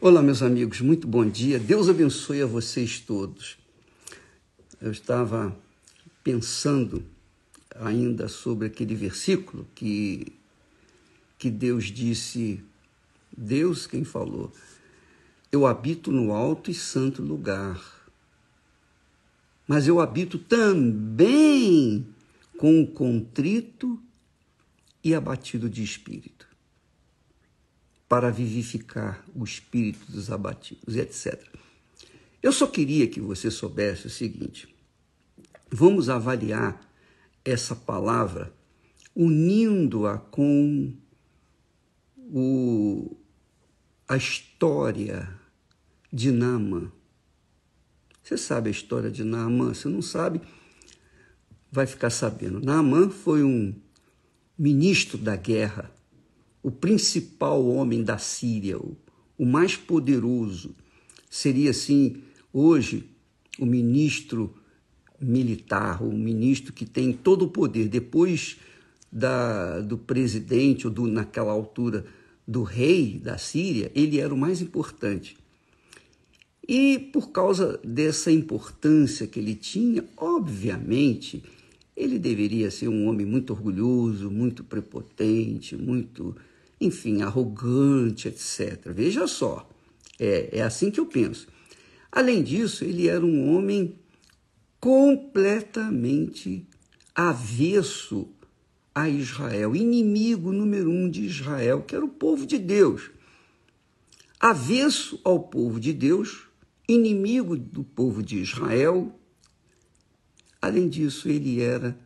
Olá, meus amigos, muito bom dia. Deus abençoe a vocês todos. Eu estava pensando ainda sobre aquele versículo que, que Deus disse, Deus quem falou, eu habito no alto e santo lugar, mas eu habito também com o contrito e abatido de espírito para vivificar o espírito dos abatidos, etc. Eu só queria que você soubesse o seguinte: vamos avaliar essa palavra unindo-a com o, a história de Naamã. Você sabe a história de Naamã? Se não sabe, vai ficar sabendo. Naamã foi um ministro da guerra o principal homem da Síria, o mais poderoso, seria assim, hoje, o ministro militar, o ministro que tem todo o poder, depois da, do presidente, ou do, naquela altura, do rei da Síria, ele era o mais importante. E por causa dessa importância que ele tinha, obviamente, ele deveria ser um homem muito orgulhoso, muito prepotente, muito, enfim, arrogante, etc. Veja só, é, é assim que eu penso. Além disso, ele era um homem completamente avesso a Israel, inimigo número um de Israel, que era o povo de Deus. Avesso ao povo de Deus, inimigo do povo de Israel, Além disso, ele era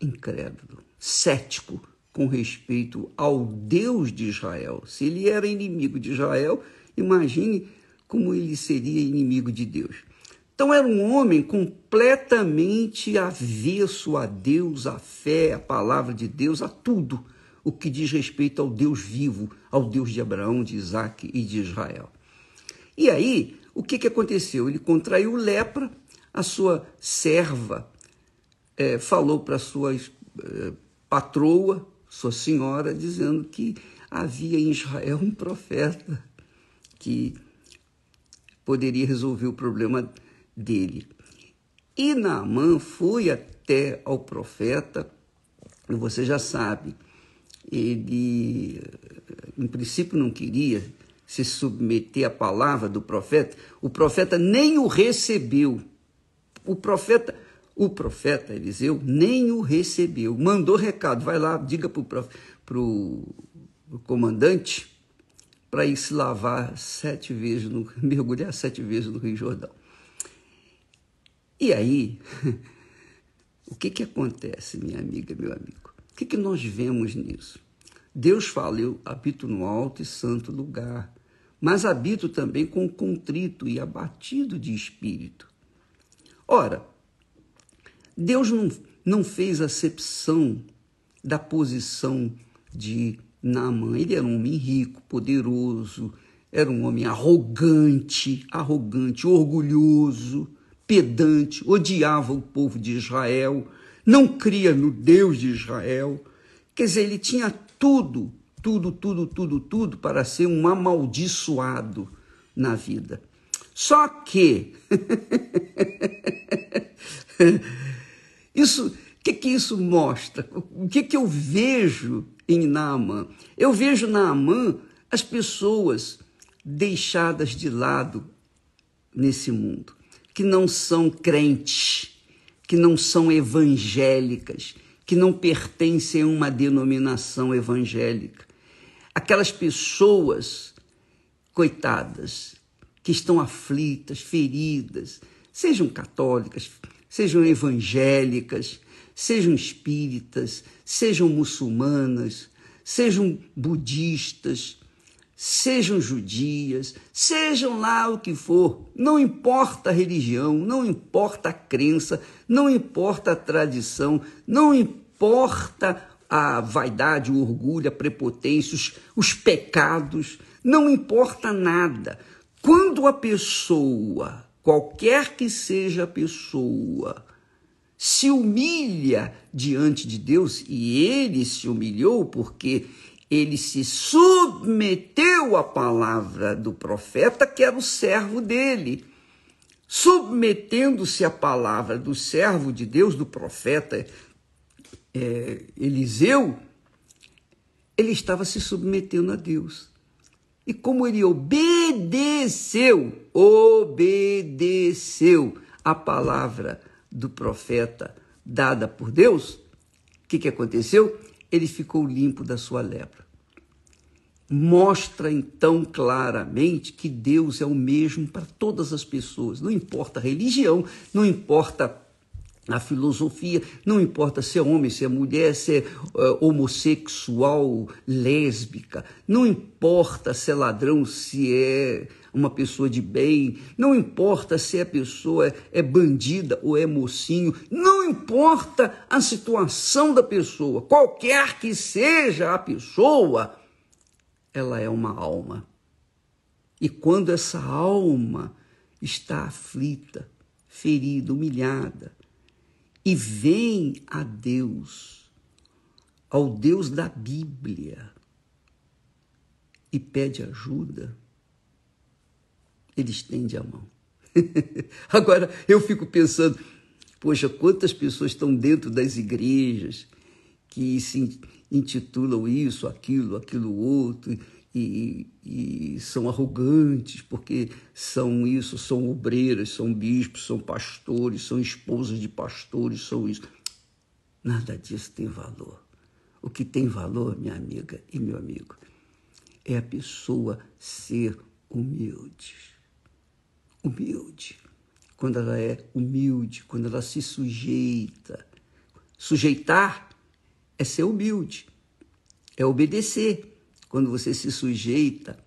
incrédulo, cético com respeito ao Deus de Israel. Se ele era inimigo de Israel, imagine como ele seria inimigo de Deus. Então era um homem completamente avesso a Deus, à fé, à palavra de Deus, a tudo o que diz respeito ao Deus vivo, ao Deus de Abraão, de Isaac e de Israel. E aí, o que, que aconteceu? Ele contraiu lepra a sua serva é, falou para sua é, patroa, sua senhora, dizendo que havia em Israel um profeta que poderia resolver o problema dele. E Naamã foi até ao profeta, e você já sabe, ele eh, em princípio não queria se submeter à palavra do profeta, o profeta nem o recebeu. O profeta, o profeta Eliseu nem o recebeu. Mandou recado, vai lá, diga para o pro, pro comandante para ir se lavar sete vezes, no, mergulhar sete vezes no Rio Jordão. E aí, o que, que acontece, minha amiga, meu amigo? O que, que nós vemos nisso? Deus fala, eu habito no alto e santo lugar, mas habito também com contrito e abatido de espírito. Ora, Deus não, não fez acepção da posição de Naamã. Ele era um homem rico, poderoso, era um homem arrogante, arrogante, orgulhoso, pedante, odiava o povo de Israel, não cria no Deus de Israel. Quer dizer, ele tinha tudo, tudo, tudo, tudo, tudo para ser um amaldiçoado na vida. Só que isso, o que, que isso mostra? O que, que eu vejo em Naamã? Eu vejo Naamã as pessoas deixadas de lado nesse mundo, que não são crentes, que não são evangélicas, que não pertencem a uma denominação evangélica. Aquelas pessoas, coitadas, que estão aflitas, feridas, sejam católicas, sejam evangélicas, sejam espíritas, sejam muçulmanas, sejam budistas, sejam judias, sejam lá o que for, não importa a religião, não importa a crença, não importa a tradição, não importa a vaidade, o orgulho, a prepotência, os, os pecados, não importa nada. Quando a pessoa, qualquer que seja a pessoa, se humilha diante de Deus, e ele se humilhou porque ele se submeteu à palavra do profeta, que era o servo dele. Submetendo-se à palavra do servo de Deus, do profeta é, Eliseu, ele estava se submetendo a Deus e como ele obedeceu, obedeceu a palavra do profeta dada por Deus, o que, que aconteceu? Ele ficou limpo da sua lepra. Mostra então claramente que Deus é o mesmo para todas as pessoas, não importa a religião, não importa a filosofia, não importa se é homem, se é mulher, se é uh, homossexual, lésbica, não importa se é ladrão, se é uma pessoa de bem, não importa se a pessoa é, é bandida ou é mocinho, não importa a situação da pessoa, qualquer que seja a pessoa, ela é uma alma. E quando essa alma está aflita, ferida, humilhada, e vem a Deus, ao Deus da Bíblia, e pede ajuda, ele estende a mão. Agora eu fico pensando, poxa, quantas pessoas estão dentro das igrejas que se intitulam isso, aquilo, aquilo outro, e, e, são arrogantes, porque são isso, são obreiras, são bispos, são pastores, são esposas de pastores, são isso. Nada disso tem valor. O que tem valor, minha amiga e meu amigo, é a pessoa ser humilde. Humilde. Quando ela é humilde, quando ela se sujeita. Sujeitar é ser humilde, é obedecer quando você se sujeita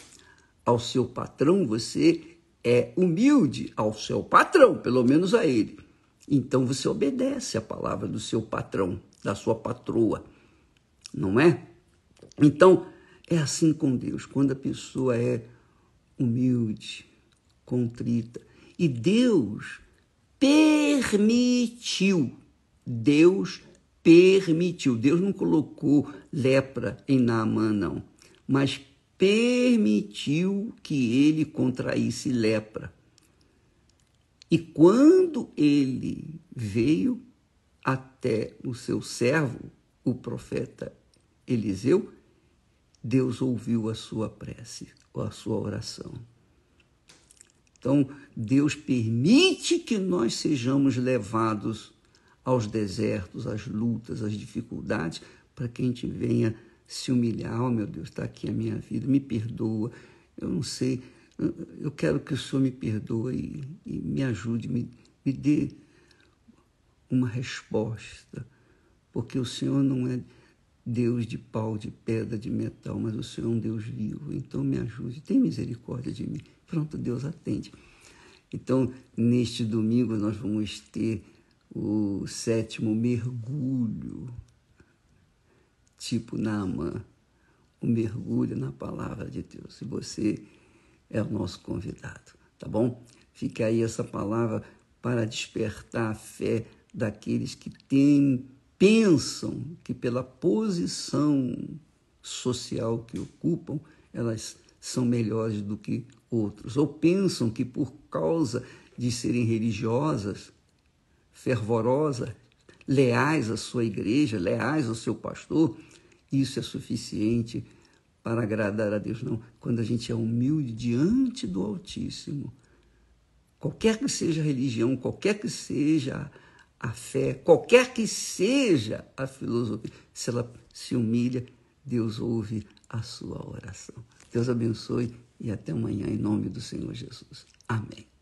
ao seu patrão, você é humilde ao seu patrão, pelo menos a ele. Então você obedece a palavra do seu patrão, da sua patroa, não é? Então, é assim com Deus, quando a pessoa é humilde, contrita. E Deus permitiu, Deus permitiu, Deus não colocou lepra em Naamã, não mas permitiu que ele contraísse lepra. E quando ele veio até o seu servo, o profeta Eliseu, Deus ouviu a sua prece, a sua oração. Então, Deus permite que nós sejamos levados aos desertos, às lutas, às dificuldades, para que a gente venha se humilhar, oh meu Deus, está aqui a minha vida, me perdoa, eu não sei, eu quero que o Senhor me perdoe e, e me ajude, me, me dê uma resposta, porque o Senhor não é Deus de pau, de pedra, de metal, mas o Senhor é um Deus vivo, então me ajude, tem misericórdia de mim. Pronto, Deus atende. Então, neste domingo, nós vamos ter o sétimo mergulho tipo Naamã, o mergulho na palavra de Deus. E você é o nosso convidado, tá bom? Fica aí essa palavra para despertar a fé daqueles que têm, pensam que pela posição social que ocupam, elas são melhores do que outros, ou pensam que por causa de serem religiosas, fervorosas, leais à sua igreja, leais ao seu pastor, isso é suficiente para agradar a Deus. Não, quando a gente é humilde diante do Altíssimo, qualquer que seja a religião, qualquer que seja a fé, qualquer que seja a filosofia, se ela se humilha, Deus ouve a sua oração. Deus abençoe e até amanhã, em nome do Senhor Jesus. Amém.